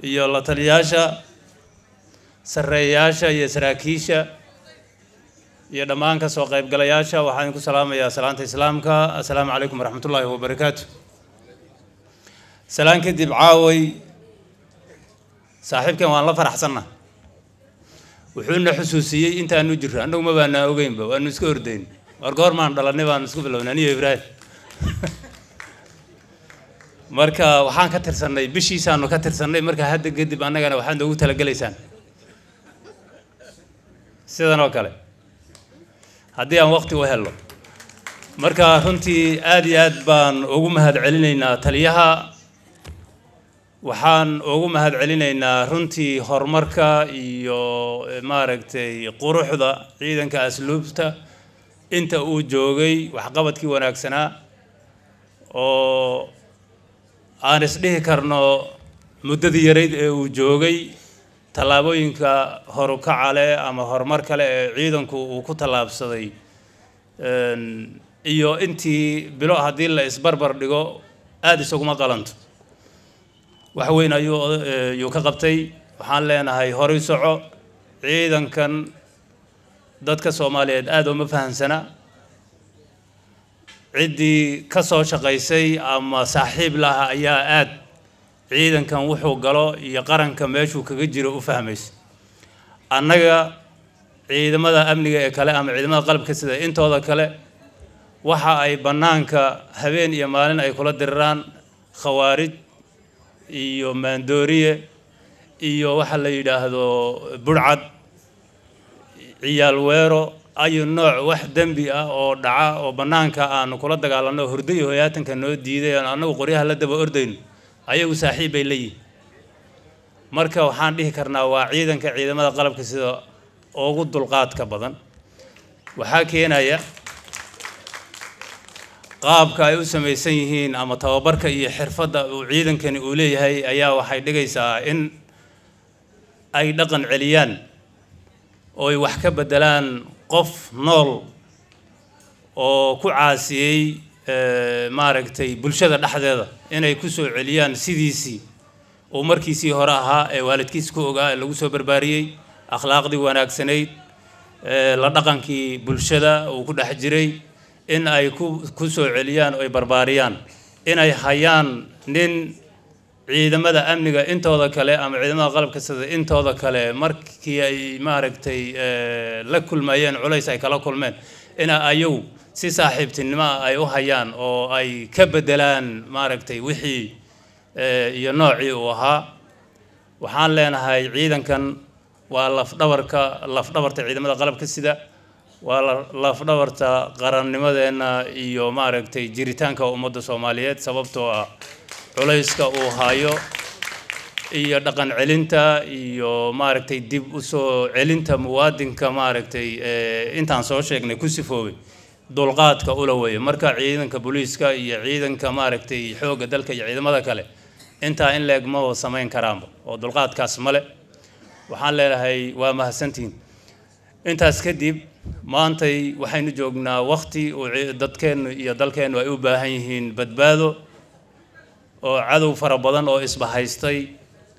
iyo la taliyayaasha sarreeyayaasha iyo saraakiisha iyo dhammaan ka soo qaybgalayaasha waxaan idinku salaamayaa salaanta islaamka assalaamu calaykum waraxmat ullaahi wabarakaatu salaan kadib caaway saaxiibkan waan la faraxsanna wuxuuna xusuusiyey intaanu jirro annagu ma baana ogeynba waanu iska ordayn war maan dhalanay baanu isku bilownay aniyo ibraahim marka waxaan ka tirsannay bishiisaanu ka tirsannay marka hadda kadib annagana waxaad noogu talagelaysaan sidan oo kale haddii aan waqti u helno marka runtii aada iyo aad baan ugu mahad celinaynaa taliyaha waxaan ugu mahad celinaynaa runtii horumarka iyo eh, maaragtay quruxda ciidanka asluubta inta uu joogay waxqabadkii wanaagsanaa oo aan isdhihi karno muddadii yarayd ee uu joogay tallaabooyinka horukaca leh ama horumar kale ee ciidanku uu ku tallaabsaday iyo intii bilo haddii la isbarbar dhigo aada isaguma qalanto wax weyn ayuuyuu eh, ka qabtay waxaan leenahay horay soco ciidankan dadka soomaaliyeed aada uma fahamsana ciddii ka soo shaqaysay ama saaxiib laha ayaa aada ciidankan wuxuu galo iyo qaranka meeshuu kaga jiro u fahmaysa annaga ciidamada amniga ee kale ama ciidamada qalabka sida intooda kale waxa ay bannaanka habeen iyo maalin ay kula diriraan khawaarij iyo maandooriye iyo waxa la yidhaahdo burcad ciyaal weero ayu nooc wax dembi ah oo dhaca oo bannaanka aanu kula dagaalanno horda iyo hoyaatanka noo diiday oon annagu qoryaha la daba ordayno ayagu saaxiib bay leeyihin marka waxaan dhihi karnaa waa ciidanka ciidamada qalabka sida ugu dulqaadka badan waxaa keenaya qaabka ay u samaysan yihiin ama tababarka iyo xirfadda uu ciidankani uu leeyahay ayaa waxay dhigaysaa in ay dhaqan celiyaan oy wax ka bedelaan qof nool oo ku caasiyey eh, maaragtay bulshada dhexdeeda inay ku soo celiyaan sidiisii uu markiisii hore ahaa ee waalidkiis ku ogaa ee lagu soo barbaariyey akhlaaqdii wanaagsanayd eh, la dhaqankii bulshada uu ku dhex jiray in ay ku ku soo celiyaan ay barbaariyaan inay hayaan nin ciidamada amniga intooda kale ama ciidamada qalabka sida intooda kale markii ay maaragtay eh, la kulmayeen culays ay kala kulmeen ina ayow si saaxiibtinimoa ay u hayaan oo ay ka bedelaan maaragtay wixii eh, iyo noocii uu ahaa waxaan leenahay ciidankan waa lafdhabarka lafdhabarta ciidamada qalabka sida waa lafdhabarta qarannimadeenna iyo maaragtay jiritaanka ummadda soomaaliyeed sababtoo ah culayska uu hayo iyo dhaqan celinta iyo maaragtay dib usoo celinta muwaadinka maaragtay eh, intaan soo sheegnay ku sifoobay dulqaadka ula weeya marka ciidanka booliiska iyo ciidanka maaragtay xoogga dalka iyo ciidamada kale intaa in leeg maba samayn karaanba oo dulqaadkaas male waxaan leenahay waa mahadsantihiin intaas kadib maantay waxaynu joognaa wakti uu dadkeennu iyo dalkeennu ay u baahan yihiin badbaado oo cadow fara badan oo isbahaystay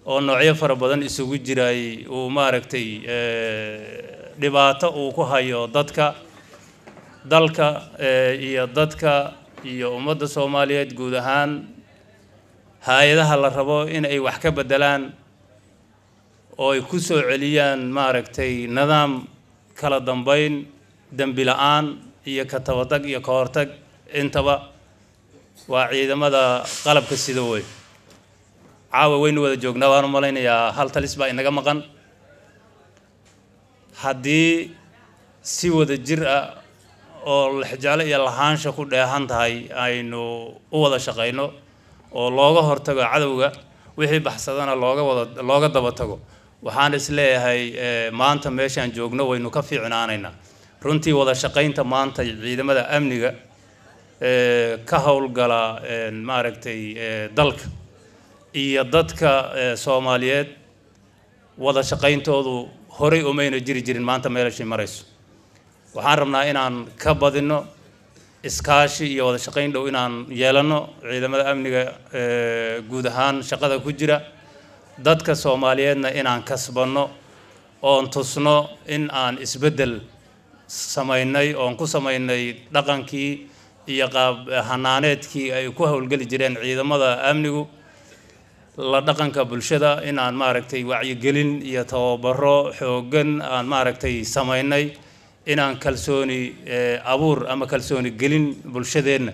oo noocyo fara badan isugu jiraay uu maaragtay eh, dhibaato uu ku hayo dadka dalka eh, iyo dadka iyo ummadda soomaaliyeed guud ahaan hay-adaha la rabo in ay wax ka beddelaan oo ay ku soo celiyaan maaragtay nidaam kala dambayn dembi la-aan iyo ka tabadag iyo ka hortag intaba waa ciidamada qalabka sida wey caawa waynu wada joognaa waan u malaynayaa hal talis baa inaga maqan haddii si wada jir ah oo lexjaalo iyo lahaansha ku dheehan tahay aynu u wada shaqayno oo looga hortago cadowga wixii baxsadana looga wada looga daba tago waxaan isleeyahay eh, maanta meeshaan joogno waynu ka fiicnaanaynaa runtii wada shaqaynta maanta ciidamada amniga ka howlgala maaragtay dalka iyo dadka soomaaliyeed wada shaqayntoodu horay umayna jiri jirin maanta meelashay marayso waxaan rabnaa inaan ka badinno iskaashi iyo wada shaqayn dhow inaan yeelanno ciidamada amniga guud ahaan shaqada ku jira dadka soomaaliyeedna inaan kasbanno oon tusno in aan isbeddel samaynay oon ku samaynay dhaqankii iyo qaab hanaaneedkii ay ku howlgeli jireen ciidamada amnigu la dhaqanka bulshada inaan maaragtay wacyigelin iyo tababaro xooggan aan maaragtay samaynay inaan kalsooni eh, abuur ama kalsooni gelin bulshadeenna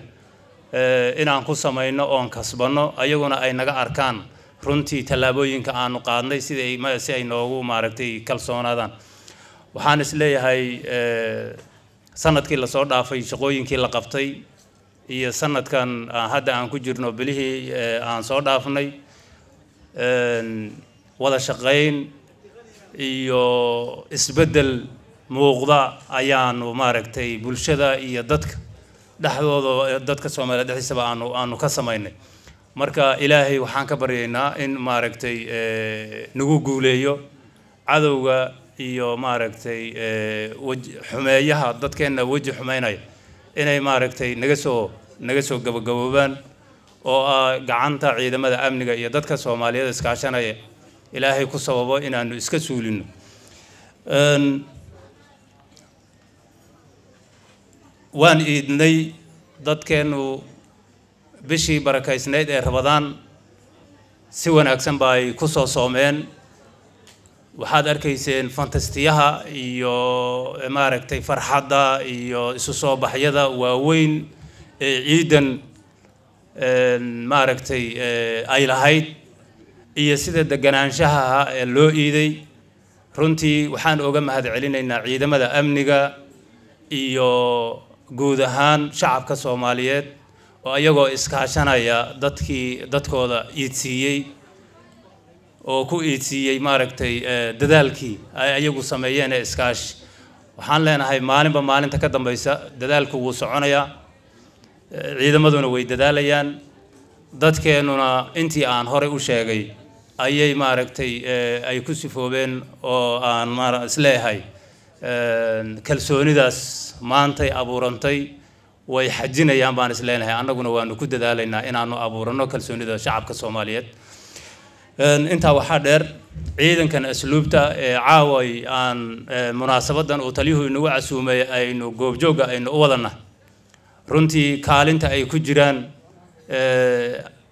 eh, inaan ku samayno oon kasbanno ayaguna ay naga arkaan runtii tallaabooyinka aanu qaadnay siday si ay noogu maaragtay kalsoonaadaan waxaan isleeyahay eh, sanadkii lasoo dhaafay shaqooyinkii la qabtay iyo sanadkan ah, hadda aan ku jirno bilihii aan soo dhaafnay wada shaqayn iyo isbeddel muuqda ayaanu maaragtay bulshada iyo dadka dhexdooda dadka soomaaliya dhexdiisaba aanu aanu ka samaynay marka ilaahay waxaan ka baryaynaa in maaragtay nagu guuleeyo cadowga iyo maaragtay eh, xumeeyaha dadkeenna weji xumeynaya inay maaragtay naga soo naga soo gabagaboobaan oo ah gacanta ciidamada amniga iyo dadka soomaaliyeed iskaashanaya ilaahay ku sababo inaanu iska suulino waan iidnay dadkeennu bishii barakaysnayd ee rabadaan si wanaagsan ba ay ku soo soomeen waxaad arkayseen fantastiyaha iyo maaragtay farxadda iyo isu soo baxyada waaweyn ee ciidan maaragtay ay lahayd iyo sida deganaanshaha ee loo iiday runtii waxaan oga mahadcelinaynaa ciidamada amniga iyo guud ahaan shacabka soomaaliyeed oo iyagoo iskaashanaya dadkii dadkooda iidsiiyey oo ku iidsiiyey maaragtay eh, dadaalkii ay ayagu sameeyeen ee iskaashi waxaan leenahay maalinba maalinta ka dambaysa dadaalku wuu soconayaa eh, ciidamaduna way dadaalayaan dadkeennuna intii aan horey u sheegay ayay maaragtay eh, ay ku sifoobeen oo aan isleeyahay ehm, kalsoonidaas maantay abuurantay way xajinayaan baan isleenahay annaguna waanu ku dadaalaynaa inaanu abuurano kalsoonida shacabka soomaaliyeed intaa waxaa dheer ciidankan asluubta ee caaway aan munaasabadan uu taliyuhu inagu casuumay aynu goobjooga aynu u wadanah runtii kaalinta ay ku jiraan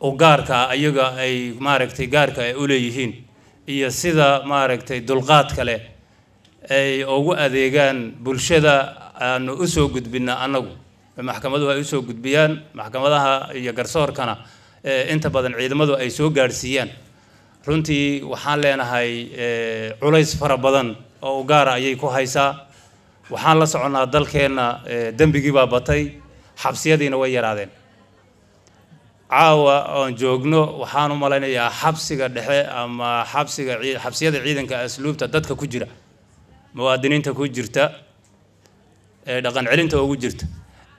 u gaarka ayaga ay maaragtay gaarka ay u leeyihiin iyo sida maaragtay dulqaad kale ay ugu adeegaan bulshada aanu usoo gudbina annagu maxkamaduhu ay usoo gudbiyaan maxkamadaha iyo garsoorkana inta badan ciidamadu ay soo gaadhsiiyaan runtii waxaan leenahay eh, culays fara badan oo ugaara ayay ku haysaa waxaan la soconaa dalkeenna eh, dembigii baa batay xabsiyadiina way yaraadeen caawa oon joogno waxaan u malaynayaa xabsiga dhexe ama xabsiga xabsiyada ciidanka asluubta dadka ku jira muwaadiniinta ku jirta ee eh, dhaqan celinta ugu jirta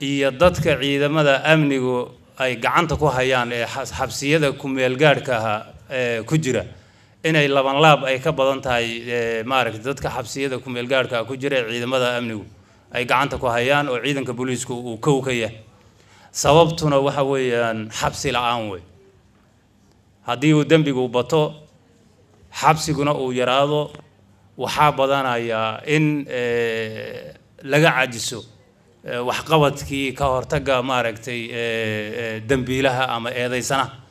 iyo dadka ciidamada amnigu ay gacanta ku hayaan ee xabsiyada ku meelgaadhka ahaa ku jira inay labanlaab ay ka badan tahay maaragtay dadka xabsiyada kumeelgaarhka ah ku jira ciidamada amnigu ay gacanta ku hayaan oo ciidanka booliisku uu kow ka yahay sababtuna waxa weeyaan xabsi la-aan wey haddii uu dembigu bato xabsiguna uu yaraado waxaa badanayaa in laga cajiso waxqabadkii ka hortaga maaragtay dembiilaha ama eedaysanaha